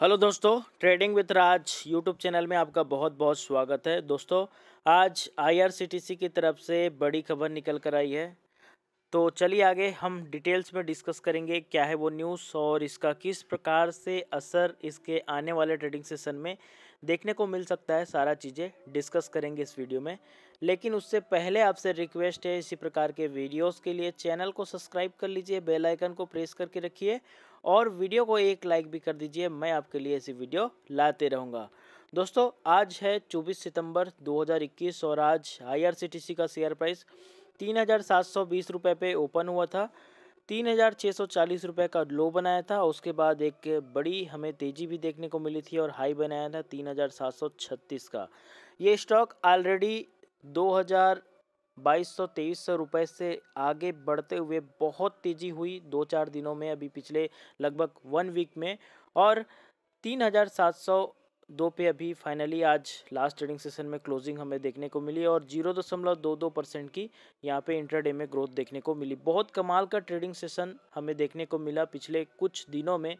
hello दोस्तों trading with Raj YouTube channel में आपका बहुत बहुत स्वागत है दोस्तों आज आईआरसीटीसी की तरफ से बड़ी खबर निकल कर आई है तो चलिए आगे हम डिटेल्स में डिस्कस करेंगे क्या है वो न्यूज़ और इसका किस प्रकार से असर इसके आने वाले ट्रेडिंग सेशन में देखने को मिल सकता है सारा चीज़ें डिस्कस करेंगे इस वीडियो में लेकिन उससे पहले आपसे रिक्वेस्ट है इसी प्रकार के वीडियोस के लिए चैनल को सब्सक्राइब कर लीजिए बेल आइकन को प्रेस करके रखिए और वीडियो को एक लाइक भी कर दीजिए मैं आपके लिए ऐसी वीडियो लाते रहूँगा दोस्तों आज है 24 सितंबर 2021 और आज आईआरसीटीसी का शेयर प्राइस तीन हज़ार सात सौ बीस रुपये पे ओपन हुआ था तीन हज़ार छः सौ चालीस रुपये का लो बनाया था उसके बाद एक बड़ी हमें तेज़ी भी देखने को मिली थी और हाई बनाया था तीन हज़ार सात सौ छत्तीस का ये स्टॉक ऑलरेडी दो हज़ार बाईस सौ तेईस सौ रुपये से आगे बढ़ते हुए बहुत तेज़ी हुई दो चार दिनों में अभी पिछले लगभग वन वीक में और तीन हज़ार सात सौ दो पे अभी फाइनली आज लास्ट ट्रेडिंग सेशन में क्लोजिंग हमें देखने को मिली और जीरो दशमलव दो दो परसेंट की यहाँ पे इंटरडे में ग्रोथ देखने को मिली बहुत कमाल का ट्रेडिंग सेशन हमें देखने को मिला पिछले कुछ दिनों में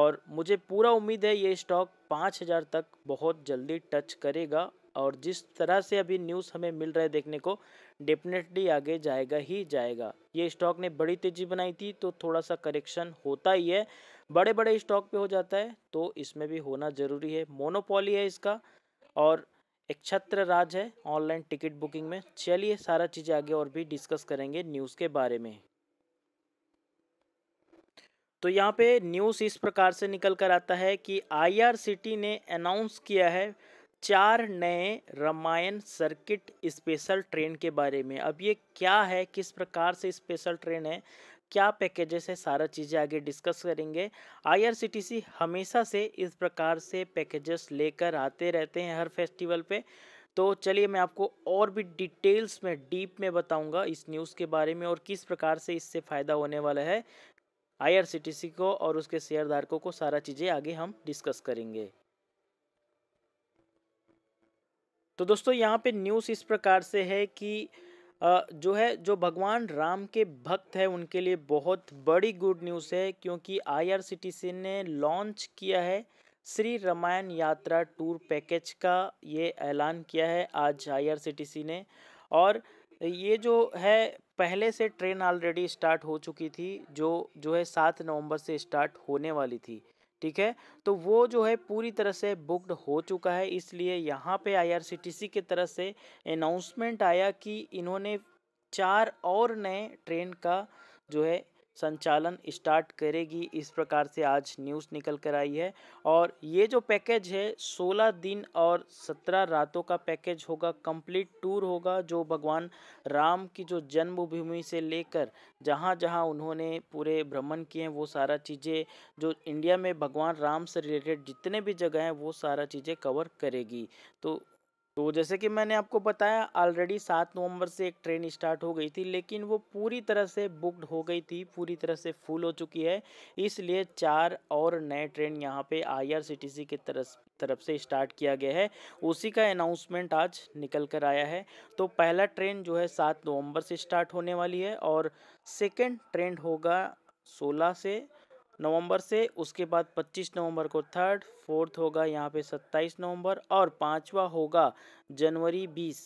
और मुझे पूरा उम्मीद है ये स्टॉक पाँच हज़ार तक बहुत जल्दी टच करेगा और जिस तरह से अभी न्यूज़ हमें मिल रहा है देखने को डेफिनेटली आगे जाएगा ही जाएगा ये स्टॉक ने बड़ी तेज़ी बनाई थी तो थोड़ा सा करेक्शन होता ही है बड़े बड़े स्टॉक पे हो जाता है तो इसमें भी होना ज़रूरी है मोनोपोली है इसका और एक छत्र राज है ऑनलाइन टिकट बुकिंग में चलिए सारा चीज़ें आगे और भी डिस्कस करेंगे न्यूज़ के बारे में तो यहाँ पे न्यूज़ इस प्रकार से निकल कर आता है कि आईआरसीटी ने अनाउंस किया है चार नए रामायण सर्किट स्पेशल ट्रेन के बारे में अब ये क्या है किस प्रकार से स्पेशल ट्रेन है क्या पैकेजेस है सारा चीज़ें आगे डिस्कस करेंगे आईआरसीटीसी हमेशा से इस प्रकार से पैकेजेस लेकर आते रहते हैं हर फेस्टिवल पे तो चलिए मैं आपको और भी डिटेल्स में डीप में बताऊंगा इस न्यूज़ के बारे में और किस प्रकार से इससे फ़ायदा होने वाला है आईआरसीटीसी को और उसके शेयरधारकों को सारा चीज़ें आगे हम डिस्कस करेंगे तो दोस्तों यहाँ पे न्यूज़ इस प्रकार से है कि जो है जो भगवान राम के भक्त है उनके लिए बहुत बड़ी गुड न्यूज़ है क्योंकि सी ने लॉन्च किया है श्री रामायण यात्रा टूर पैकेज का ये ऐलान किया है आज सी ने और ये जो है पहले से ट्रेन ऑलरेडी स्टार्ट हो चुकी थी जो जो है सात नवंबर से स्टार्ट होने वाली थी ठीक है तो वो जो है पूरी तरह से बुकड हो चुका है इसलिए यहाँ पे आईआरसीटीसी की तरफ से अनाउंसमेंट आया कि इन्होंने चार और नए ट्रेन का जो है संचालन स्टार्ट करेगी इस प्रकार से आज न्यूज़ निकल कर आई है और ये जो पैकेज है 16 दिन और 17 रातों का पैकेज होगा कंप्लीट टूर होगा जो भगवान राम की जो जन्मभूमि से लेकर जहाँ जहाँ उन्होंने पूरे भ्रमण किए हैं वो सारा चीज़ें जो इंडिया में भगवान राम से रिलेटेड जितने भी जगह हैं वो सारा चीज़ें कवर करेगी तो तो जैसे कि मैंने आपको बताया ऑलरेडी सात नवंबर से एक ट्रेन स्टार्ट हो गई थी लेकिन वो पूरी तरह से बुकड हो गई थी पूरी तरह से फुल हो चुकी है इसलिए चार और नए ट्रेन यहाँ पे आईआरसीटीसी के तरफ तरफ से स्टार्ट किया गया है उसी का अनाउंसमेंट आज निकल कर आया है तो पहला ट्रेन जो है सात नवम्बर से स्टार्ट होने वाली है और सेकेंड ट्रेन होगा सोलह से नवंबर से उसके बाद 25 नवंबर को थर्ड फोर्थ होगा यहाँ पे 27 नवंबर और पांचवा होगा जनवरी 20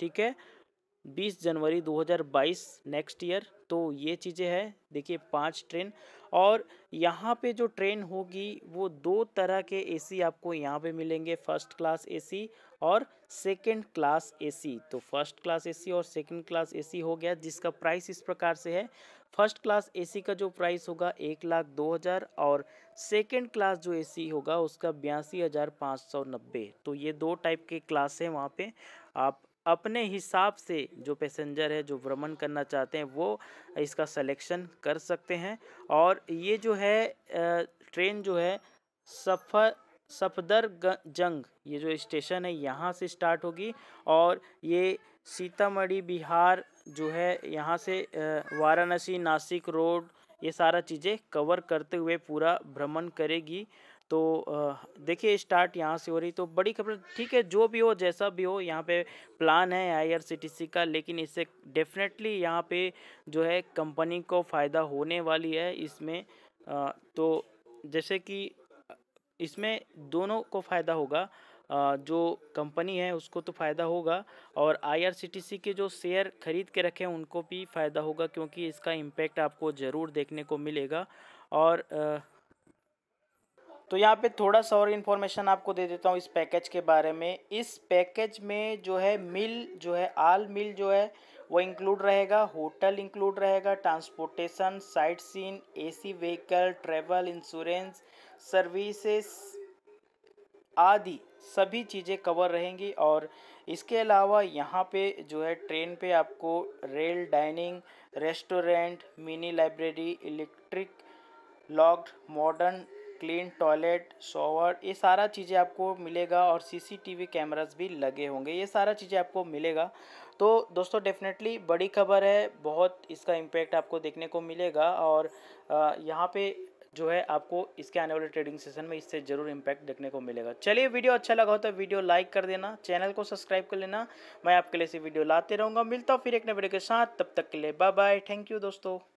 ठीक है 20 जनवरी 2022 नेक्स्ट ईयर तो ये चीज़ें हैं देखिए पांच ट्रेन और यहाँ पे जो ट्रेन होगी वो दो तरह के एसी आपको यहाँ पे मिलेंगे फर्स्ट क्लास एसी और सेकंड क्लास एसी तो फर्स्ट क्लास एसी और सेकंड क्लास एसी हो गया जिसका प्राइस इस प्रकार से है फर्स्ट क्लास एसी का जो प्राइस होगा एक लाख दो हज़ार और सेकंड क्लास जो एसी होगा उसका बयासी हज़ार पाँच सौ नब्बे तो ये दो टाइप के क्लास हैं वहाँ पे आप अपने हिसाब से जो पैसेंजर है जो भ्रमण करना चाहते हैं वो इसका सिलेक्शन कर सकते हैं और ये जो है ट्रेन जो है सफ़र सफदर जंग ये जो स्टेशन है यहाँ से स्टार्ट होगी और ये सीतामढ़ी बिहार जो है यहाँ से वाराणसी नासिक रोड ये सारा चीज़ें कवर करते हुए पूरा भ्रमण करेगी तो देखिए स्टार्ट यहाँ से हो रही तो बड़ी खबर ठीक है जो भी हो जैसा भी हो यहाँ पे प्लान है आईआरसीटीसी का लेकिन इससे डेफिनेटली यहाँ पे जो है कंपनी को फ़ायदा होने वाली है इसमें तो जैसे कि इसमें दोनों को फ़ायदा होगा जो कंपनी है उसको तो फ़ायदा होगा और आईआरसीटीसी के जो शेयर खरीद के रखे हैं उनको भी फ़ायदा होगा क्योंकि इसका इम्पेक्ट आपको ज़रूर देखने को मिलेगा और तो यहाँ पे थोड़ा सा और इन्फॉर्मेशन आपको दे देता हूँ इस पैकेज के बारे में इस पैकेज में जो है मिल जो है आल मिल जो है वो इंक्लूड रहेगा होटल इंक्लूड रहेगा ट्रांसपोर्टेशन साइट सीन सी व्हीकल ट्रेवल इंश्योरेंस सर्विसेस आदि सभी चीज़ें कवर रहेंगी और इसके अलावा यहाँ पे जो है ट्रेन पे आपको rail dining restaurant mini library electric locked modern clean toilet shower ये सारा चीज़ें आपको मिलेगा और सीसीटीवी कैमरास भी लगे होंगे ये सारा चीज़ें आपको मिलेगा तो दोस्तों डेफिनेटली बड़ी खबर है बहुत इसका इम्पैक्ट आपको देखने को मिलेगा और यहाँ पे जो है आपको इसके आने वाले ट्रेडिंग सेशन में इससे जरूर इम्पैक्ट देखने को मिलेगा चलिए वीडियो अच्छा लगा हो तो वीडियो लाइक कर देना चैनल को सब्सक्राइब कर लेना मैं आपके लिए ऐसी वीडियो लाते रहूँगा मिलता हूँ फिर एक नए वीडियो के साथ तब तक के लिए बाय बाय थैंक यू दोस्तों